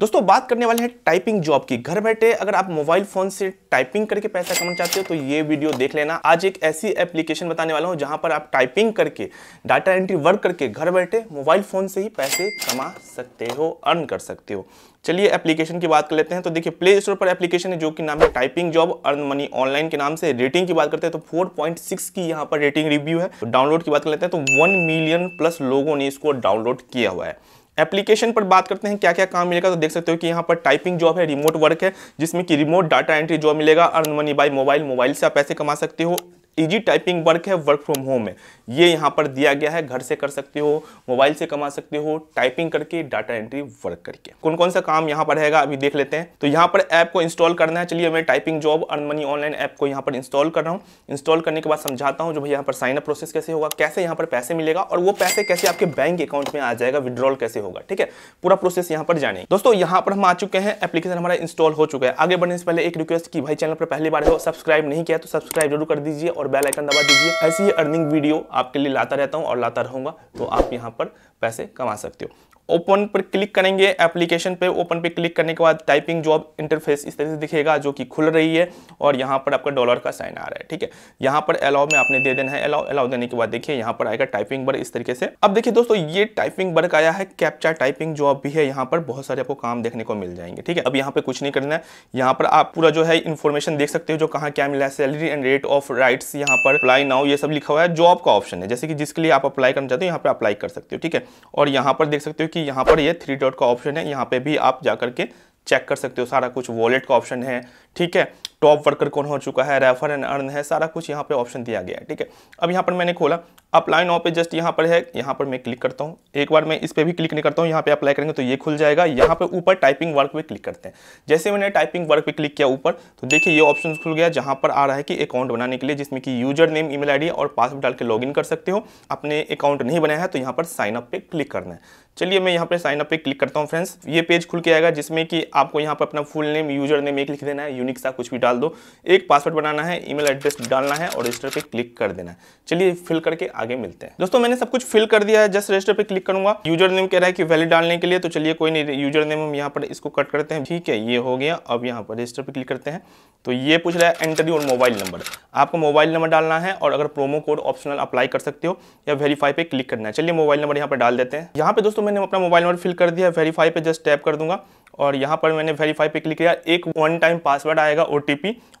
दोस्तों बात करने वाले हैं टाइपिंग जॉब की घर बैठे अगर आप मोबाइल फोन से टाइपिंग करके पैसा कमाना चाहते हो तो ये वीडियो देख लेना आज एक ऐसी एप्लीकेशन बताने वाला हूँ जहां पर आप टाइपिंग करके डाटा एंट्री वर्क करके घर बैठे मोबाइल फोन से ही पैसे कमा सकते हो अर्न कर सकते हो चलिए एप्लीकेशन की बात कर लेते हैं तो देखिए प्ले स्टोर पर एप्लीकेशन है जो कि नाम है typing job earn money online के नाम से रेटिंग की बात करते हैं तो 4.6 की यहाँ पर रेटिंग रिव्यू है तो डाउनलोड की बात कर लेते हैं तो 1 मिलियन प्लस लोगों ने इसको डाउनलोड किया हुआ है एप्लीकेशन पर बात करते हैं क्या क्या काम मिलेगा तो देख सकते हो कि यहाँ पर टाइपिंग जॉब है रिमोट वर्क है जिसमें कि रिमोट डाटा एंट्री जॉब मिलेगा earn money by mobile mobile से आप पैसे कमा सकते हो इजी टाइपिंग वर्क है वर्क फ्रॉम होम है ये यहाँ पर दिया गया है घर से कर सकते हो मोबाइल से कमा सकते हो टाइपिंग करके डाटा एंट्री वर्क करके कौन कौन सा काम यहाँ पर रहेगा अभी देख लेते हैं तो यहाँ पर ऐप को इंस्टॉल करना है चलिए मैं typing job earn money online app को यहाँ पर इंस्टॉल कर रहा हूँ इंस्टॉल करने के बाद समझाता हूँ जो भाई यहाँ पर साइन अप प्रोसेस कैसे होगा कैसे यहाँ पर पैसे मिलेगा और वो पैसे कैसे आपके बैंक अकाउंट में आ जाएगा विड्रॉल कैसे होगा ठीक है पूरा प्रोसेस यहाँ पर जाने दोस्तों यहाँ पर हम आ चुके हैं एप्लीकेशन हमारा इंस्टॉल हो चुका है आगे बढ़ने से पहले एक रिक्वेस्ट की भाई चैनल पर पहली बार सब्सक्राइब नहीं किया तो सब्सक्राइब जरूर कर दीजिए और और बेल आइकन दबा दीजिए ऐसी ही अर्निंग वीडियो आपके लिए लाता रहता हूँ और लाता रहूँगा तो आप यहाँ पर पैसे कमा सकते हो ओपन पर क्लिक करेंगे एप्लीकेशन पे ओपन पे क्लिक करने के बाद टाइपिंग जॉब इंटरफेस इस तरह से दिखेगा जो कि खुल रही है और यहाँ पर आपका डॉलर का साइन आ रहा है ठीक है यहाँ पर अलाउ में आपने दे देना है अलाउ अलाउ देने के बाद देखिए यहाँ पर आएगा टाइपिंग वर्क इस तरीके से अब देखिए दोस्तों ये टाइपिंग वर्क आया है कैप्चा टाइपिंग जॉब भी है यहाँ पर बहुत सारे आपको काम देखने को मिल जाएंगे ठीक है अब यहाँ पर कुछ नहीं करना है यहाँ पर आप पूरा जो है इन्फॉर्मेशन देख सकते हो जो कहाँ क्या मिला है salary and rate of rights यहाँ पर अप्लाई नाउ ये सब लिखा हुआ है जॉब का ऑप्शन है जैसे कि जिसके लिए आप अप्लाई करना चाहते हो यहाँ पर अप्लाई कर सकते हो ठीक है और यहाँ पर देख सकते हो कि यहाँ पर ये थ्री डॉट का ऑप्शन है यहाँ पे भी आप जाकर के चेक कर सकते हो सारा कुछ वॉलेट का ऑप्शन है ठीक है टॉप वर्कर कौन हो चुका है रेफर एंड अर्न है सारा कुछ यहाँ पे ऑप्शन दिया गया है ठीक है अब यहाँ पर मैंने खोला अप्लाई नाउ पे जस्ट यहाँ पर है यहाँ पर मैं क्लिक करता हूँ एक बार मैं इस पर भी क्लिक नहीं करता हूँ यहाँ पे अप्लाई करेंगे तो ये खुल जाएगा यहाँ पे ऊपर टाइपिंग वर्क पे क्लिक करते हैं जैसे मैंने टाइपिंग वर्क पे क्लिक किया ऊपर तो देखिए ये ऑप्शन खुल गया जहाँ पर आ रहा है कि अकाउंट बनाने के लिए जिसमें कि यूजर नेम ई मेल और पासवर्ड डाल के लॉग कर सकते हो अपने अकाउंट नहीं बनाया है तो यहाँ पर साइन अप पे क्लिक करना है चलिए मैं यहाँ पर साइन अप पे क्लिक करता हूँ फ्रेंड्स ये पेज खुल के आएगा जिसमें कि आपको यहाँ पर अपना फुल नेम यूजर नेम एक लिख देना है यूनिक सा कुछ भी डाल दो एक पासवर्ड बनाना है ई एड्रेस डालना है और रजिस्टर पर क्लिक कर देना है चलिए फिल करके आगे मिलते हैं दोस्तों मैंने सब कुछ फिल कर दिया है जस्ट रजिस्टर पे क्लिक करूंगा यूजर नेम कह रहा है कि वैलिड डालने के लिए तो चलिए कोई नहीं यूजर नेम हम यहाँ पर इसको कट करते हैं ठीक है ये हो गया अब यहाँ पर रजिस्टर पर क्लिक करते हैं तो ये पूछ रहा है एंटर योर मोबाइल नंबर आपको मोबाइल नंबर डालना है और अगर प्रोमो कोड ऑप्शनल अप्लाई कर सकते हो या वेरीफाई पे क्लिक करना है चलिए मोबाइल नंबर यहाँ पर डाल देते हैं यहाँ पे दोस्तों मैंने अपना मोबाइल नंबर फिल कर दिया वेरीफाई पे जस्ट टैप कर दूंगा और यहाँ पर मैंने वेरीफाई पे क्लिक किया एक वन टाइम पासवर्ड आएगा ओ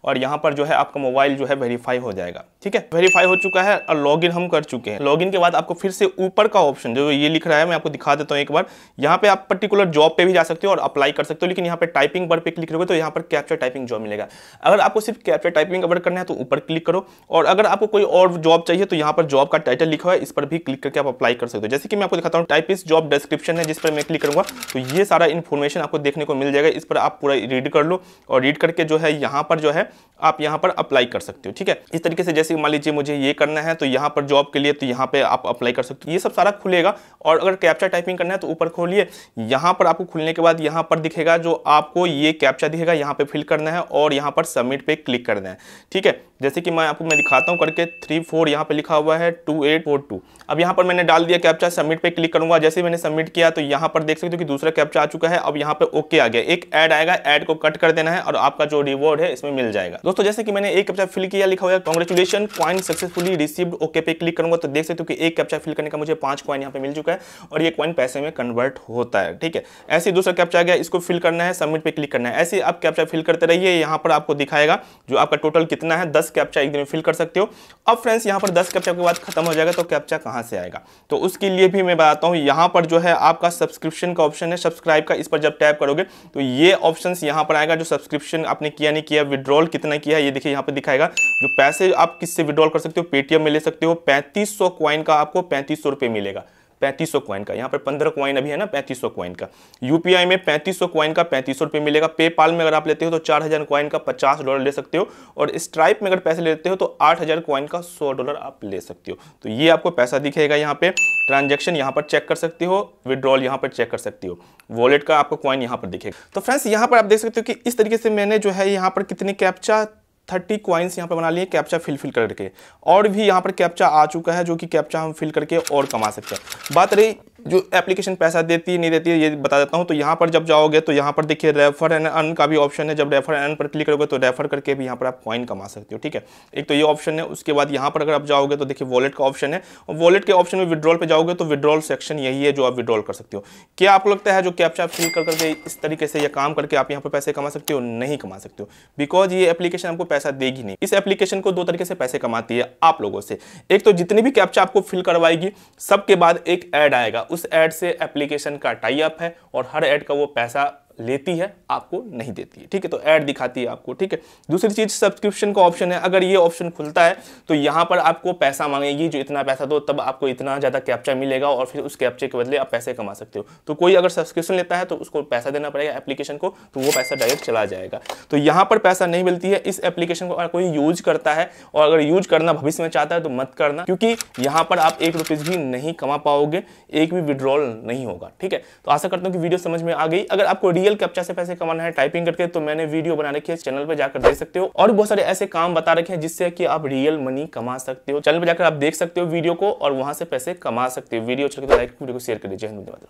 और यहाँ पर जो है आपका मोबाइल जो है वेरीफाई हो जाएगा ठीक है वेरीफाई हो चुका है और लॉगिन हम कर चुके हैं लॉगिन के बाद आपको फिर से ऊपर का ऑप्शन जो ये लिख रहा है मैं आपको दिखा देता हूँ एक बार यहाँ पे आप पर्टिकुलर जॉब पे भी जा सकते हो और अप्लाई कर सकते हो लेकिन यहाँ पे टाइपिंग पर क्लिक करोगे तो यहाँ पर कैप्चर टाइपिंग जॉब मिलेगा अगर आपको सिर्फ कैप्चर टाइपिंग अगर करना है तो ऊपर क्लिक करो और अगर आपको कोई और जॉब चाहिए तो यहाँ पर जॉब का टाइटल लिखा हुआ है इस पर भी क्लिक करके आप अप्लाई कर सकते हो जैसे कि मैं आपको दिखाता हूँ टाइपिस जॉब डिस्क्रिप्शन है जिस पर मैं क्लिक करूँगा तो ये सारा इन्फॉर्मेशन आपको देखने को मिल जाएगा इस पर आप पूरा रीड कर लो और रीड करके जो है यहाँ पर जो है आप यहाँ पर अप्लाई कर सकते हो ठीक है इस तरीके से जैसे मान लीजिए मुझे ये करना है तो यहाँ पर जॉब के लिए तो यहाँ पर आप अप्लाई कर सकते हो ये सब सारा खुलेगा और अगर कैप्चा टाइपिंग करना है तो ऊपर खोलिए यहाँ पर आपको खुलने के बाद यहाँ पर दिखेगा जो आपको ये कैप्चा दिखेगा यहाँ पर फिल करना है और यहाँ पर सबमिट पर क्लिक करना है ठीक है जैसे कि मैं आपको मैं दिखाता हूँ करके थ्री फोर यहाँ पे लिखा हुआ है टू एट फोर टू अब यहाँ पर मैंने डाल दिया कैप्चा सबमिट पे क्लिक करूँगा जैसे मैंने सबमिट किया तो यहाँ पर देख सकते हो कि दूसरा कैप्चा आ चुका है अब यहाँ पे ओके आ गया एक ऐड आएगा ऐड को कट कर देना है और आपका जो रिवॉर्ड है इसमें मिल जाएगा दोस्तों जैसे कि मैंने एक कैप्चा फिल किया लिखा हुआ congratulation coin successful received okay पे क्लिक करूँगा तो देख सकते हो कि एक कैप्चा फिल करने का मुझे पाँच कॉइन यहाँ पे मिल चुका है और ये कॉइन पैसे में कन्वर्ट होता है ठीक है ऐसे दूसरा कैप्चा आ गया इसको फिल करना है सबमिट पे क्लिक करना है ऐसे आप कैप्चा फिल करते रहिए यहाँ पर आपको दिखाएगा जो आपका टोटल कितना है दस दस कैप्चा एक दिन में फिल कर सकते हो अब फ्रेंड्स यहाँ पर दस कैप्चा के बाद खत्म हो जाएगा तो कैप्चा कहाँ से आएगा तो उसके लिए भी मैं बताता हूँ यहाँ पर जो है आपका सब्सक्रिप्शन का ऑप्शन है सब्सक्राइब का इस पर जब टैप करोगे तो ये ऑप्शन यहाँ पर आएगा जो सब्सक्रिप्शन आपने किया नहीं किया विड्रॉल कितना किया ये देखिए यहाँ पर दिखाएगा जो पैसे आप किससे विड्रॉल कर सकते हो पेटीएम में ले सकते हो पैंतीस सौ का आपको पैंतीस मिलेगा पैंतीस सौ क्वाइन का यहाँ पर पंद्रह क्वाइन अभी है ना पैंतीस सौ क्वाइन का यूपीआई में पैंतीस सौ क्वाइन का पैंतीस सौ रुपये मिलेगा पेपाल में अगर आप लेते हो तो चार हज़ार क्वाइन का पचास डॉलर ले सकते हो और स्ट्राइप में अगर पैसे लेते हो तो आठ हज़ार क्वाइन का सौ डॉलर आप ले सकते हो तो ये आपको पैसा दिखेगा यहाँ पे ट्रांजेक्शन यहाँ पर चेक कर सकते हो विड्रॉल यहाँ पर चेक कर सकते हो वॉलेट का आपको क्वाइन यहाँ पर दिखेगा तो फ्रेंड्स यहाँ पर आप देख सकते हो कि इस तरीके से मैंने जो है यहाँ पर कितने कैप्चा थर्टी क्वाइंस यहाँ पर बना लिए कैप्चा फिल फिल करके और भी यहाँ पर कैप्चा आ चुका है जो कि कैप्चा हम फिल करके और कमा सकते हैं बात रही जो एप्लीकेशन पैसा देती है नहीं देती है ये बता देता हूँ तो यहाँ पर जब जाओगे तो यहाँ पर देखिए रेफर एंड अर्न का भी ऑप्शन है जब रेफर एंड पर क्लिक करोगे तो रेफर करके भी यहाँ पर आप कॉइन कमा सकते हो ठीक है एक तो ये ऑप्शन है उसके बाद यहाँ पर अगर आप जाओगे तो देखिए वॉलेट का ऑप्शन है और वॉलेट के ऑप्शन में विड्रॉल पर जाओगे तो विड्रॉल सेक्शन यही है जो आप विड्रॉल कर सकते हो क्या आपको लगता है जो कैप्चा आप फिल कर करके इस तरीके से यह काम करके आप यहाँ पर पैसे कमा सकते हो नहीं कमा सकते हो बिकॉज ये एप्लीकेशन आपको पैसा देगी नहीं इस एप्लीकेशन को दो तरीके से पैसे कमाती है आप लोगों से एक तो जितनी भी कैप्चा आपको फिल करवाएगी सबके बाद एक ऐड आएगा उस एड से एप्लीकेशन का टाई अप है और हर एड का वो पैसा लेती है आपको नहीं देती है ठीक है तो ऐड दिखाती है आपको ठीक है दूसरी चीज़ सब्सक्रिप्शन का ऑप्शन है अगर ये ऑप्शन खुलता है तो यहाँ पर आपको पैसा मांगेगी जो इतना पैसा दो तब आपको इतना ज़्यादा कैप्चा मिलेगा और फिर उस कैप्चे के बदले आप पैसे कमा सकते हो तो कोई अगर सब्सक्रिप्शन लेता है तो उसको पैसा देना पड़ेगा एप्लीकेशन को तो वो पैसा डायरेक्ट चला जाएगा तो यहाँ पर पैसा नहीं मिलती है इस एप्लीकेशन को अगर कोई यूज करता है और अगर यूज करना भविष्य में चाहता है तो मत करना क्योंकि यहाँ पर आप एक रुपीज़ भी नहीं कमा पाओगे एक भी विड्रॉल नहीं होगा ठीक है तो आशा करता हूँ कि वीडियो समझ में आ गई अगर आपको डी रियल कैप्चा से पैसे कमाना है टाइपिंग करके तो मैंने वीडियो बना रखी है चैनल पर जाकर देख सकते हो और बहुत सारे ऐसे काम बता रखे हैं जिससे कि आप रियल मनी कमा सकते हो चैनल पर जाकर आप देख सकते हो वीडियो को और वहां से पैसे कमा सकते हो वीडियो अच्छा लगे तो लाइक वीडियो को शेयर कर दीजिए धन्यवाद